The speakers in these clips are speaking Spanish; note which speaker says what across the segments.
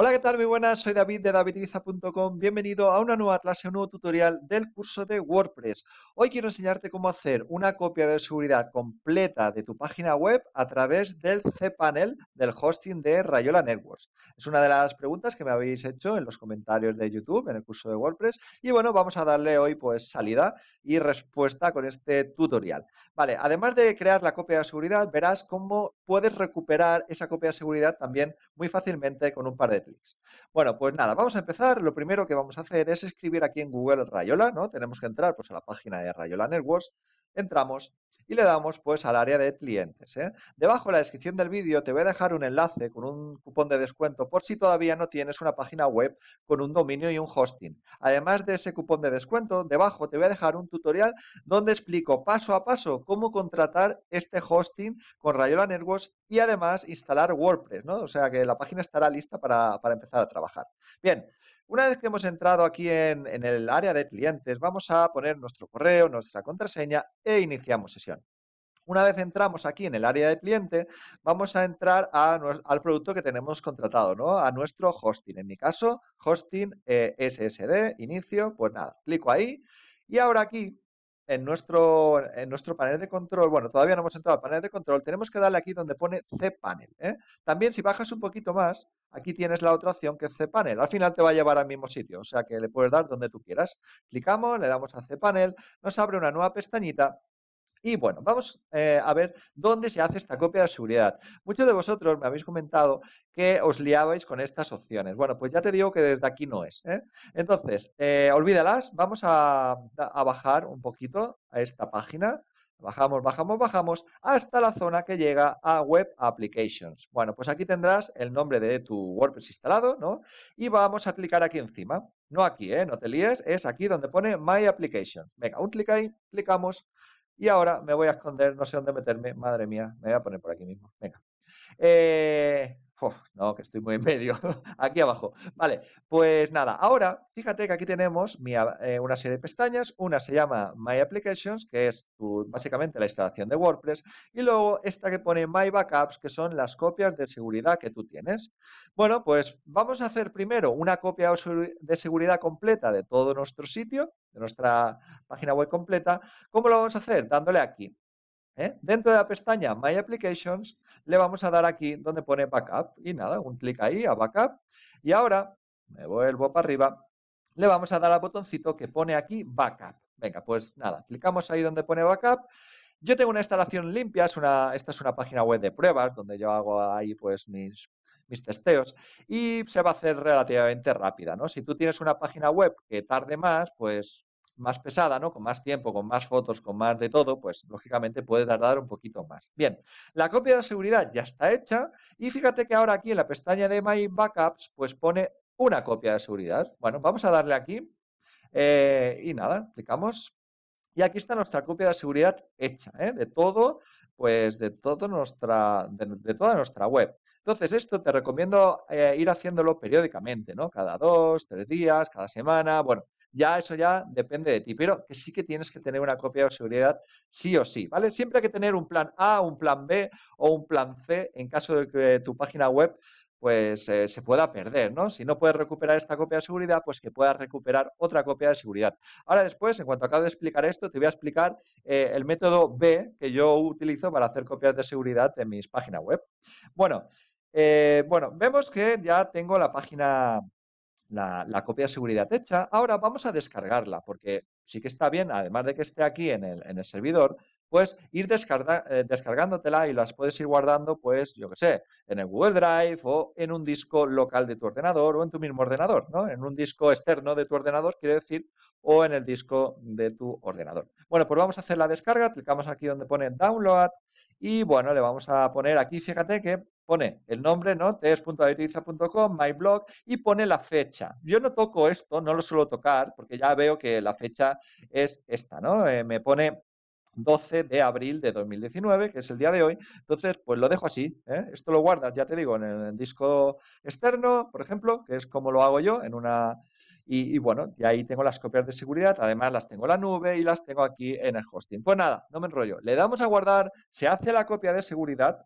Speaker 1: Hola, ¿qué tal? Muy buenas, soy David de davidiza.com. Bienvenido a una nueva clase, un nuevo tutorial del curso de WordPress. Hoy quiero enseñarte cómo hacer una copia de seguridad completa de tu página web a través del cPanel del hosting de Rayola Networks. Es una de las preguntas que me habéis hecho en los comentarios de YouTube en el curso de WordPress y bueno, vamos a darle hoy pues salida y respuesta con este tutorial. Vale, además de crear la copia de seguridad, verás cómo puedes recuperar esa copia de seguridad también muy fácilmente con un par de bueno, pues nada, vamos a empezar. Lo primero que vamos a hacer es escribir aquí en Google Rayola, ¿no? Tenemos que entrar pues, a la página de Rayola Networks. Entramos y le damos pues al área de clientes. ¿eh? Debajo la descripción del vídeo te voy a dejar un enlace con un cupón de descuento por si todavía no tienes una página web con un dominio y un hosting. Además de ese cupón de descuento, debajo te voy a dejar un tutorial donde explico paso a paso cómo contratar este hosting con Rayola Networks y además instalar WordPress, ¿no? O sea que la página estará lista para, para empezar a trabajar. Bien, una vez que hemos entrado aquí en, el área de clientes, vamos a poner nuestro correo, nuestra contraseña e iniciamos sesión. Una vez entramos aquí en el área de cliente, vamos a entrar al producto que tenemos contratado, ¿no? A nuestro hosting. En mi caso, hosting eh, SSD, inicio, pues nada, clico ahí. Y ahora aquí en nuestro, en nuestro panel de control, bueno, todavía no hemos entrado al panel de control, tenemos que darle aquí donde pone cPanel. ¿eh? También si bajas un poquito más, aquí tienes la otra opción que es C-Panel. Al final te va a llevar al mismo sitio, o sea que le puedes dar donde tú quieras. Clicamos, le damos a C-Panel, nos abre una nueva pestañita y bueno, vamos eh, a ver dónde se hace esta copia de seguridad. Muchos de vosotros me habéis comentado que os liabais con estas opciones. Bueno, pues ya te digo que desde aquí no es. ¿eh? Entonces, eh, olvídalas, vamos a, bajar un poquito a esta página. Bajamos, bajamos, bajamos hasta la zona que llega a Web Applications. Bueno, pues aquí tendrás el nombre de tu WordPress instalado, ¿no? Y vamos a clicar aquí encima. No aquí, ¿eh? No te líes, es aquí donde pone My Application. Venga, un clic ahí, clicamos y ahora me voy a esconder, no sé dónde meterme. Madre mía, me voy a poner por aquí mismo. Venga. Eh, no, que estoy muy en medio, aquí abajo. Vale, pues nada, ahora fíjate que aquí tenemos eh, una serie de pestañas, una se llama My Applications, que es básicamente la instalación de WordPress, y luego esta que pone My Backups, que son las copias de seguridad que tú tienes. Bueno, pues vamos a hacer primero una copia de seguridad completa de todo nuestro sitio, de nuestra página web completa. ¿Cómo lo vamos a hacer? Dándole aquí. ¿eh? Dentro de la pestaña My Applications le vamos a dar aquí donde pone Backup y nada, un clic ahí a Backup y ahora me vuelvo para arriba, le vamos a dar al botoncito que pone aquí Backup. Venga, pues nada, clicamos ahí donde pone Backup. Yo tengo una instalación limpia, es una, esta es una página web de pruebas donde yo hago ahí pues mis, mis testeos y se va a hacer relativamente rápida, ¿no? Si tú tienes una página web que tarde más, pues más pesada, ¿no? Con más tiempo, con más fotos, con más de todo, pues lógicamente puede tardar un poquito más. Bien, la copia de seguridad ya está hecha y fíjate que ahora aquí en la pestaña de My Backups pues pone una copia de seguridad. Bueno, vamos a darle aquí eh, y nada, clicamos. Y aquí está nuestra copia de seguridad hecha, ¿eh? de todo, pues de, todo nuestra, de, toda nuestra web. Entonces, esto te recomiendo eh, ir haciéndolo periódicamente, ¿no? Cada dos, tres días, cada semana, bueno, ya eso ya depende de ti, pero que sí que tienes que tener una copia de seguridad sí o sí, ¿vale? Siempre hay que tener un plan A, un plan B o un plan C en caso de que tu página web pues eh, se pueda perder, ¿no? Si no puedes recuperar esta copia de seguridad, pues que puedas recuperar otra copia de seguridad. Ahora después, en cuanto acabo de explicar esto, te voy a explicar eh, el método B que yo utilizo para hacer copias de seguridad en mis páginas web. Bueno, eh, bueno, vemos que ya tengo la página la, copia de seguridad hecha. Ahora vamos a descargarla, porque sí que está bien, además de que esté aquí en el, en el servidor, pues ir descarga, eh, descargándotela y las puedes ir guardando, pues yo qué sé, en el Google Drive o en un disco local de tu ordenador o en tu mismo ordenador, ¿no? En un disco externo de tu ordenador, quiero decir, o en el disco de tu ordenador. Bueno, pues vamos a hacer la descarga, clicamos aquí donde pone Download y bueno, le vamos a poner aquí, fíjate que pone el nombre, ¿no? tes.avitiliza.com, my blog, y pone la fecha. Yo no toco esto, no lo suelo tocar, porque ya veo que la fecha es esta, ¿no? Eh, me pone 12 de abril de 2019, que es el día de hoy. Entonces, pues lo dejo así. ¿eh? Esto lo guardas, ya te digo, en el disco externo, por ejemplo, que es como lo hago yo, en una... Y, bueno, y ahí tengo las copias de seguridad, además las tengo en la nube y las tengo aquí en el hosting. Pues nada, no me enrollo. Le damos a guardar, se hace la copia de seguridad,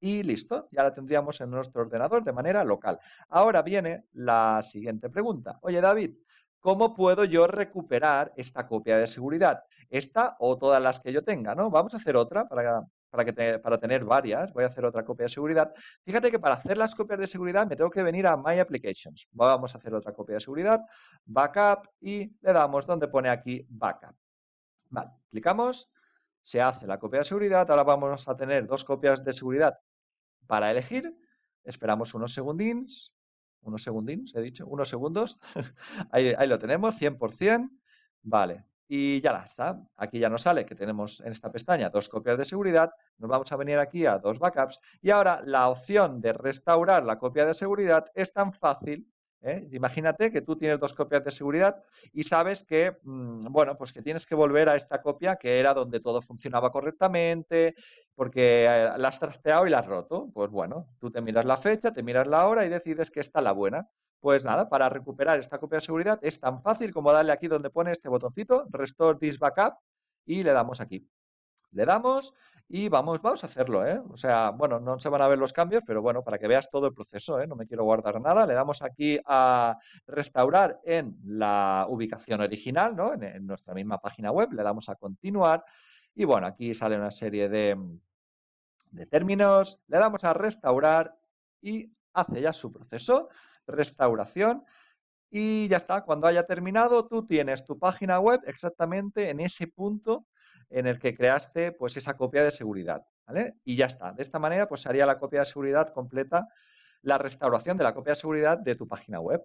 Speaker 1: y listo, ya la tendríamos en nuestro ordenador de manera local. Ahora viene la siguiente pregunta. Oye, David, ¿cómo puedo yo recuperar esta copia de seguridad? Esta o todas las que yo tenga, ¿no? Vamos a hacer otra para, para, que para tener varias. Voy a hacer otra copia de seguridad. Fíjate que para hacer las copias de seguridad me tengo que venir a My Applications. Vamos a hacer otra copia de seguridad, Backup, y le damos donde pone aquí Backup. Vale, clicamos se hace la copia de seguridad, ahora vamos a tener dos copias de seguridad para elegir, esperamos unos segundins, unos segundins, he dicho, unos segundos, ahí, lo tenemos, 100%, vale, y ya la está. Aquí ya nos sale que tenemos en esta pestaña dos copias de seguridad. Nos vamos a venir aquí a dos backups. Y ahora la opción de restaurar la copia de seguridad es tan fácil ¿eh? Imagínate que tú tienes dos copias de seguridad y sabes que, mm, bueno, pues que tienes que volver a esta copia que era donde todo funcionaba correctamente, porque eh, la has trasteado y la has roto. Pues bueno, tú te miras la fecha, te miras la hora y decides que está la buena. Pues nada, para recuperar esta copia de seguridad es tan fácil como darle aquí donde pone este botoncito, Restore This Backup, y le damos aquí. Le damos y vamos, vamos a hacerlo, ¿eh? O sea, bueno, no se van a ver los cambios, pero bueno, para que veas todo el proceso, ¿eh? No me quiero guardar nada. Le damos aquí a restaurar en la ubicación original, ¿no? En, nuestra misma página web, le damos a continuar y bueno, aquí sale una serie de, de términos, le damos a restaurar y hace ya su proceso, restauración. Y ya está, cuando haya terminado, tú tienes tu página web exactamente en ese punto en el que creaste pues esa copia de seguridad, Y ya está. De esta manera pues haría la copia de seguridad completa, la restauración de la copia de seguridad de tu página web.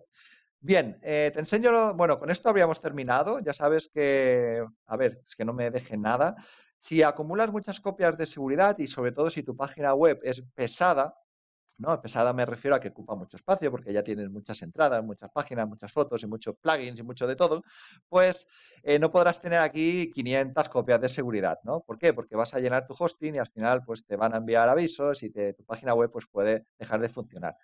Speaker 1: Bien, eh, te enseño, bueno, con esto habríamos terminado, ya sabes que, a ver, es que no me deje nada. Si acumulas muchas copias de seguridad y sobre todo si tu página web es pesada, ¿no? Pesada me refiero a que ocupa mucho espacio porque ya tienes muchas entradas, muchas páginas, muchas fotos y muchos plugins y mucho de todo, pues eh, no podrás tener aquí 500 copias de seguridad, ¿no? ¿Por qué? Porque vas a llenar tu hosting y al final pues te van a enviar avisos y tu página web pues puede dejar de funcionar.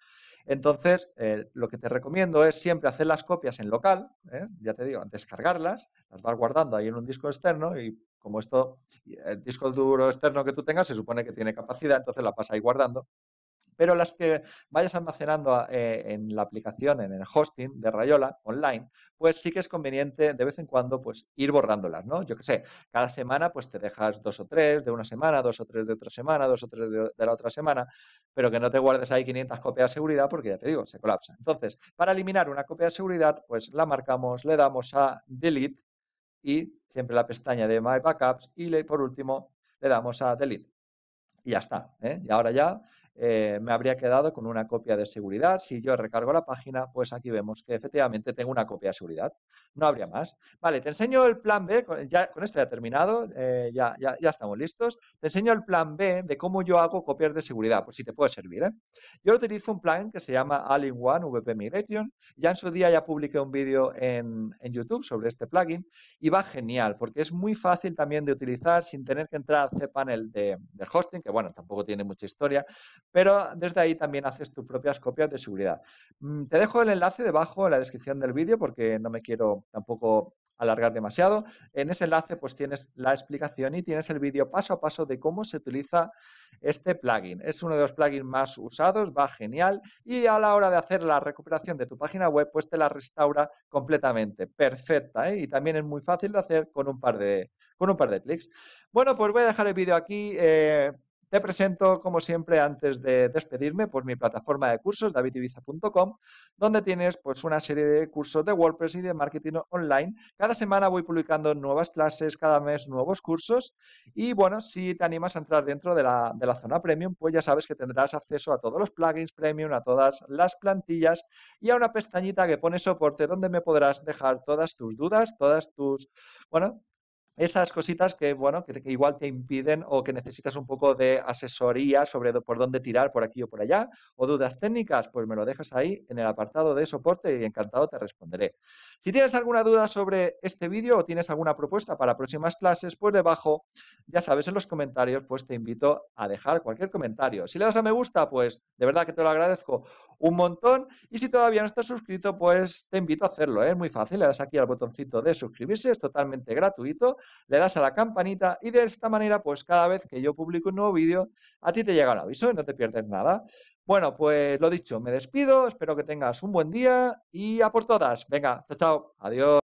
Speaker 1: Entonces, eh, lo que te recomiendo es siempre hacer las copias en local, ¿eh? ya te digo, descargarlas, las vas guardando ahí en un disco externo y como esto, el disco duro externo que tú tengas se supone que tiene capacidad, entonces la vas ahí guardando pero las que vayas almacenando ah, eh, en la aplicación, en el hosting de Rayola online, pues sí que es conveniente de vez en cuando pues ir borrándolas, ¿no? Yo qué sé, cada semana pues te dejas dos o tres de una semana, dos o tres de otra semana, dos o tres de, la otra semana, pero que no te guardes ahí 500 copias de seguridad porque ya te digo, se colapsa. Entonces, para eliminar una copia de seguridad, pues la marcamos, le damos a delete y siempre la pestaña de My Backups y por último le damos a Delete. Y ya está. ¿eh? Y ahora ya eh, me habría quedado con una copia de seguridad. Si yo recargo la página, pues aquí vemos que efectivamente tengo una copia de seguridad. No habría más. Vale, te enseño el plan B. Con, ya, con esto ya he terminado. Eh, ya, ya, estamos listos. Te enseño el plan B de cómo yo hago copias de seguridad, por si te puede servir. ¿eh? Yo utilizo un plugin que se llama All-in-One VP Migration. Ya en su día ya publiqué un vídeo en, YouTube sobre este plugin y va genial porque es muy fácil también de utilizar sin tener que entrar al cPanel de, del hosting, que bueno, tampoco tiene mucha historia, pero desde ahí también haces tus propias copias de seguridad. Mm, te dejo el enlace debajo en la descripción del vídeo porque no me quiero tampoco alargar demasiado. En ese enlace pues tienes la explicación y tienes el vídeo paso a paso de cómo se utiliza este plugin. Es uno de los plugins más usados, va genial y a la hora de hacer la recuperación de tu página web pues te la restaura completamente, perfecta ¿eh? y también es muy fácil de hacer con un par de, con un par de clics. Bueno, pues voy a dejar el vídeo aquí. Eh, te presento, como siempre, antes de despedirme, pues mi plataforma de cursos, davidibiza.com, donde tienes pues una serie de cursos de WordPress y de marketing online. Cada semana voy publicando nuevas clases, cada mes nuevos cursos. Y bueno, si te animas a entrar dentro de la, de la zona premium, pues ya sabes que tendrás acceso a todos los plugins premium, a todas las plantillas y a una pestañita que pone soporte donde me podrás dejar todas tus dudas, todas tus, bueno, esas cositas que, bueno, que, igual te impiden o que necesitas un poco de asesoría sobre por dónde tirar, por aquí o por allá, o dudas técnicas, pues me lo dejas ahí en el apartado de soporte y encantado te responderé. Si tienes alguna duda sobre este vídeo o tienes alguna propuesta para próximas clases, pues debajo, ya sabes, en los comentarios, pues te invito a dejar cualquier comentario. Si le das a me gusta, pues de verdad que te lo agradezco un montón. Y si todavía no estás suscrito, pues te invito a hacerlo. ¿eh? Es muy fácil, le das aquí al botoncito de suscribirse, es totalmente gratuito le das a la campanita y de esta manera, pues cada vez que yo publico un nuevo vídeo, a ti te llega un aviso y no te pierdes nada. Bueno, pues lo dicho, me despido, espero que tengas un buen día y a por todas. Venga, chao, chao, adiós.